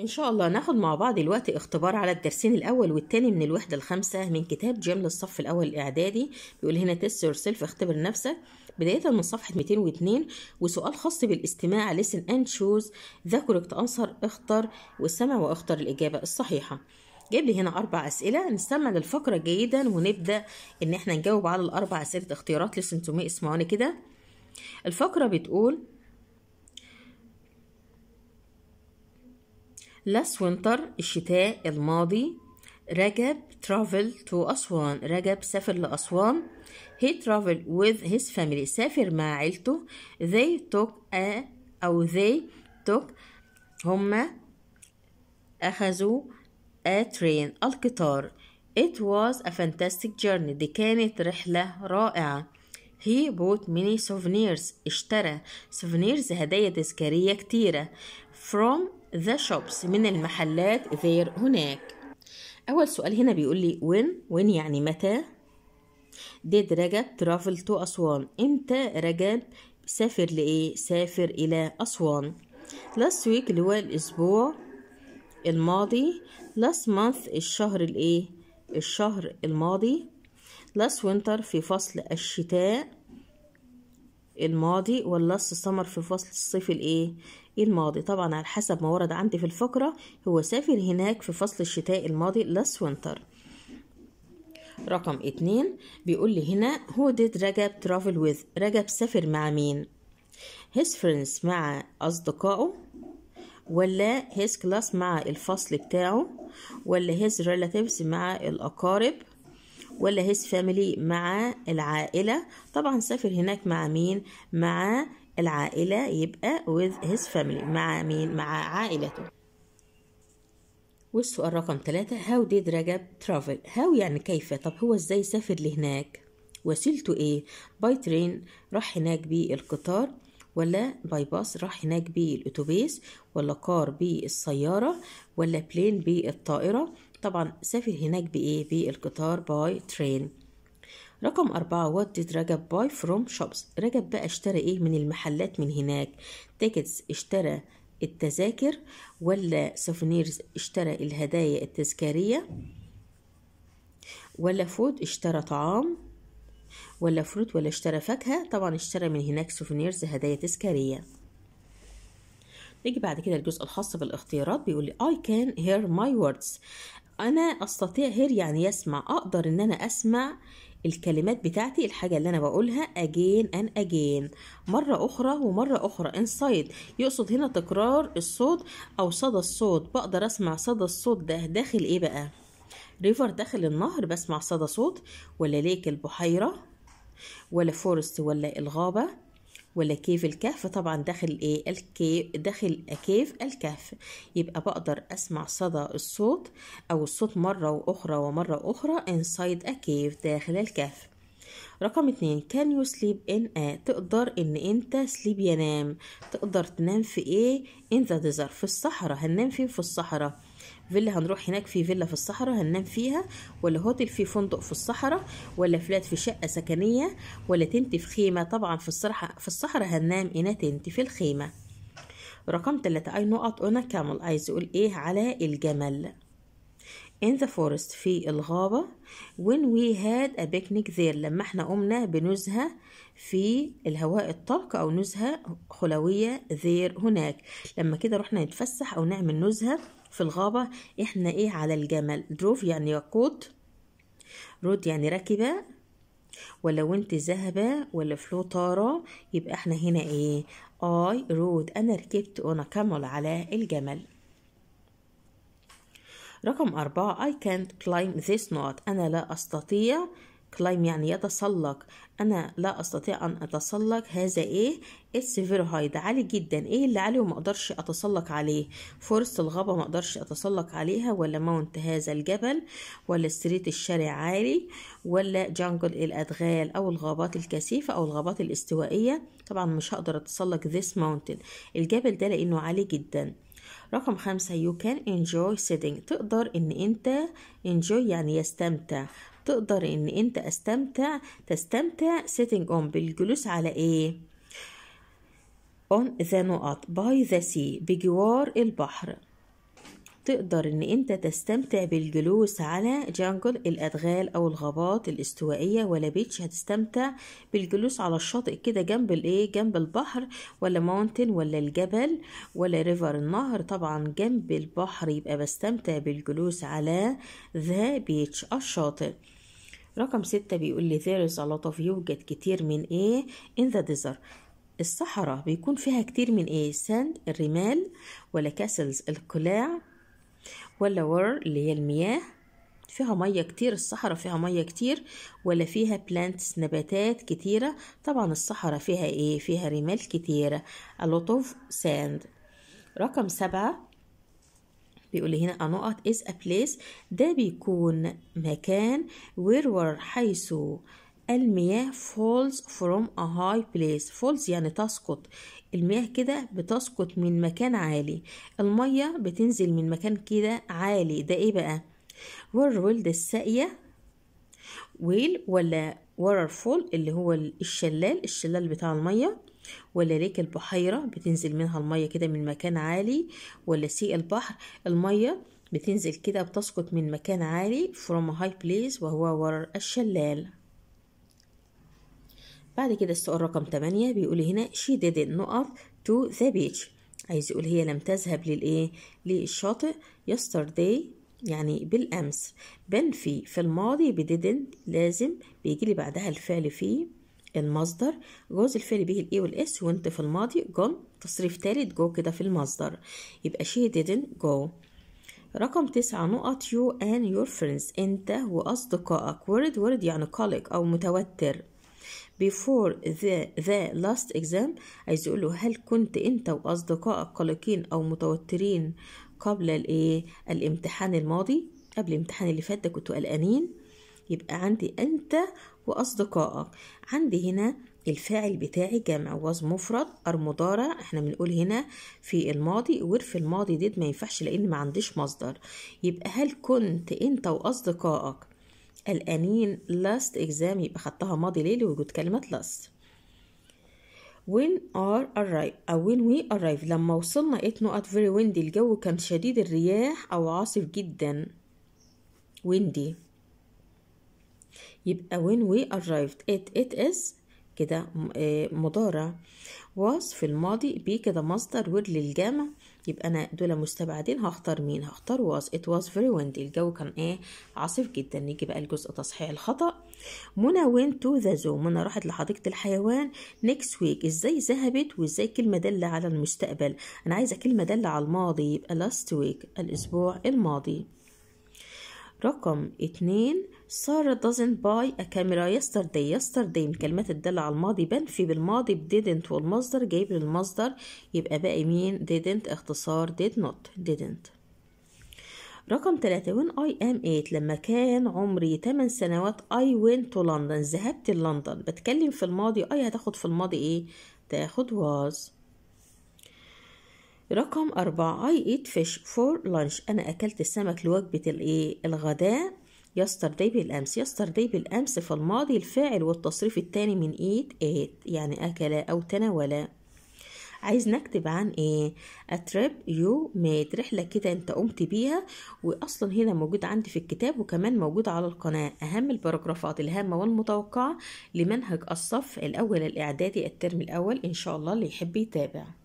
إن شاء الله ناخد مع بعض الوقت اختبار على الدرسين الأول والتاني من الوحدة الخامسة من كتاب جيم للصف الأول الإعدادي بيقول هنا تيست يور سيلف اختبر نفسك بداية من صفحة 202 وسؤال خاص بالاستماع listen أند شوز ذا كوركت أنصر اختر والسمع واختر الإجابة الصحيحة جايب لي هنا أربع أسئلة نستمع للفقرة جيدا ونبدأ إن احنا نجاوب على الأربع أسئلة اختيارات listen تو مي اسمعوني كده الفقرة بتقول لاس وينتر الشتاء الماضي رجب ترافل تو أسوان رجب سافر لأسوان he traveled with his family سافر مع عيلته they took a أو they took هما أخذوا a train القطار it was a fantastic journey دي كانت رحلة رائعة he bought many souvenirs اشترى souvenirs هدايا تذكارية كتيرة from the shops من المحلات there هناك أول سؤال هنا بيقول لي when when يعني متى did رجب travel to أسوان إمتى رجب سافر لإيه سافر إلى أسوان last week اللي هو الأسبوع الماضي last month الشهر الإيه الشهر الماضي last winter في فصل الشتاء الماضي واللاست summer في فصل الصيف الإيه الماضي طبعا على حسب ما ورد عندي في الفقرة هو سافر هناك في فصل الشتاء الماضي last winter رقم اتنين بيقول لي هنا هو ديد رجب ترافل ويز رجب سافر مع مين هيس فريندز مع أصدقائه ولا هيس كلاس مع الفصل بتاعه ولا هيس ريلاتيفز مع الأقارب ولا هيس فاميلي مع العائلة طبعا سافر هناك مع مين مع العائلة يبقى with his family مع مين مع عائلته والسؤال رقم ثلاثة how did رجب travel how يعني كيف طب هو ازاي سافر لهناك وسيلته ايه باي ترين راح هناك بالقطار ولا باي bus راح هناك بالاتوبيس ولا كار بالسيارة ولا بلين بالطائرة طبعا سافر هناك بايه بالقطار باي ترين رقم أربعة وات ديد رجب باي فروم شوبس رجب بقى اشترى ايه من المحلات من هناك تيكتس اشترى التذاكر ولا سوفينيرز اشترى الهدايا التذكارية ولا فود اشترى طعام ولا فروت ولا اشترى فاكهة طبعا اشترى من هناك سوفينيرز هدايا تذكارية نيجي بعد كده الجزء الخاص بالاختيارات بيقول لي I can hear my words أنا أستطيع hear يعني يسمع أقدر إن أنا أسمع الكلمات بتاعتي الحاجة اللي أنا بقولها again and again مرة أخرى ومرة أخرى inside يقصد هنا تكرار الصوت أو صدى الصوت بقدر أسمع صدى الصوت ده داخل إيه بقى ريفر داخل النهر بسمع صدى صوت ولا ليك البحيرة ولا فورست ولا الغابة ولا كيف الكهف طبعا داخل ايه الكيف داخل كيف الكهف يبقى بقدر اسمع صدى الصوت او الصوت مرة واخرى ومرة اخرى inside a cave داخل الكهف رقم اتنين كان يو سليب ان ا تقدر ان انت سليب ينام تقدر تنام في ايه ان ذا ديزر في الصحراء هننام فين في الصحراء فيلا هنروح هناك في فيلا في الصحراء هننام فيها ولا هوتل في فندق في الصحراء ولا فلات في شقه سكنيه ولا تنت في خيمه طبعا في الصحراء في الصحراء هننام هنا تنت في الخيمه رقم 3 اي نقط انا كامل عايز اقول ايه على الجمل in the forest في الغابة when we had a picnic there لما احنا قمنا بنزهة في الهواء الطلق أو نزهة خلوية ذير هناك لما كده رحنا نتفسح أو نعمل نزهة في الغابة إحنا إيه على الجمل دروف يعني يقود رود يعني راكبة ولا وانت ذهبة ولا فلو طارة يبقى احنا هنا ايه اي رود انا ركبت وانا كمل على الجمل رقم أربعة I can't climb this knot أنا لا أستطيع كلايم يعني يتسلق انا لا استطيع ان اتسلق هذا ايه اتس عالي جدا ايه اللي عالي وما اقدرش اتسلق عليه فورست الغابه ما اقدرش اتسلق عليها ولا ماونت هذا الجبل ولا ستريت الشارع عالي ولا جانجل الادغال او الغابات الكثيفه او الغابات الاستوائيه طبعا مش هقدر اتسلق ذيس ماونتن الجبل ده لانه عالي جدا رقم خمسة you can enjoy sitting تقدر ان انت enjoy يعني يستمتع تقدر ان انت استمتع تستمتع sitting on بالجلوس على ايه on the نقط by the sea بجوار البحر تقدر ان انت تستمتع بالجلوس على جانجل الادغال او الغابات الاستوائيه ولا بيتش هتستمتع بالجلوس على الشاطئ كده جنب الايه جنب البحر ولا ماونتن ولا الجبل ولا ريفر النهر طبعا جنب البحر يبقى بستمتع بالجلوس على ذا بيتش الشاطئ رقم ستة بيقول لي there is a lot of يوجد كتير من ايه in the desert الصحراء بيكون فيها كتير من ايه sand الرمال ولا castles القلاع ولا war اللي هي المياه فيها مية كتير الصحراء فيها مية كتير ولا فيها plants نباتات كتيرة طبعا الصحراء فيها ايه فيها رمال كتيرة a lot of sand رقم سبعة بيقول لي هنا نقط is a place ده بيكون مكان where were حيث المياه falls from a high place falls يعني تسقط المياه كده بتسقط من مكان عالي المية بتنزل من مكان كده عالي ده ايه بقى where will the الساقية will ولا ورر فول اللي هو الشلال الشلال بتاع المية ولا ليك البحيرة بتنزل منها المية كده من مكان عالي ولا سي البحر المية بتنزل كده بتسقط من مكان عالي from a high place وهو ورر الشلال بعد كده السؤال رقم 8 بيقول هنا she didn't up to the beach عايز يقول هي لم تذهب للايه للشاطئ yesterday يعني بالأمس بن في في الماضي بدidn't لازم بيجي لي بعدها الفعل في المصدر جوز الفعل به الاي والاس وانت في الماضي جون تصريف تالت جو كده في المصدر يبقى شي didn't جو رقم تسعة نقط يو ان يور فريندز انت واصدقائك ورد ورد يعني قلق او متوتر before the, the last exam عايز يقول له هل كنت انت واصدقائك قلقين او متوترين قبل الايه الامتحان الماضي قبل الامتحان اللي فات ده كنتوا قلقانين يبقى عندي انت واصدقائك عندي هنا الفاعل بتاعي جمع واز مفرد أرمضارة احنا بنقول هنا في الماضي وفي الماضي ديت ما ينفعش لان ما عنديش مصدر يبقى هل كنت انت واصدقائك قلقانين لاست اكزام يبقى خدتها ماضي ليلي وجود كلمة لاست when are arrive أو when we arrive لما وصلنا it not very windy الجو كان شديد الرياح أو عاصف جدا windy يبقى when we arrived it it is كده آه، مضارع was في الماضي بي كده مصدر were للجامع يبقى انا دول مستبعدين هختار مين هختار was it was very windy الجو كان ايه عاصف جدا نيجي بقى لجزء تصحيح الخطأ منى went to the zoo منى راحت لحديقة الحيوان next week ازاي ذهبت وازاي كلمة دالة على المستقبل انا عايزة كلمة دالة على الماضي يبقى last week الاسبوع الماضي رقم اتنين سارة doesn't buy a camera yesterday yesterday من كلمات الدالة على الماضي بنفي بالماضي ب didn't والمصدر جايب للمصدر يبقى باقي مين didn't اختصار did not didn't رقم تلاتة when I am 8 لما كان عمري تمن سنوات I went to London ذهبت لندن بتكلم في الماضي I هتاخد في الماضي ايه تاخد was رقم أربعة I eat fish for lunch أنا أكلت السمك لوجبة إيه؟ الغداء يسترداي بالأمس يسترداي بالأمس في الماضي الفاعل والتصريف التاني من eat eat يعني أكل أو تناول عايز نكتب عن ايه trip يو made رحله كده انت قمت بيها واصلا هنا موجود عندي في الكتاب وكمان موجود على القناه اهم الباراجرافات الهامه والمتوقعه لمنهج الصف الاول الاعدادي الترم الاول ان شاء الله اللي يحب يتابع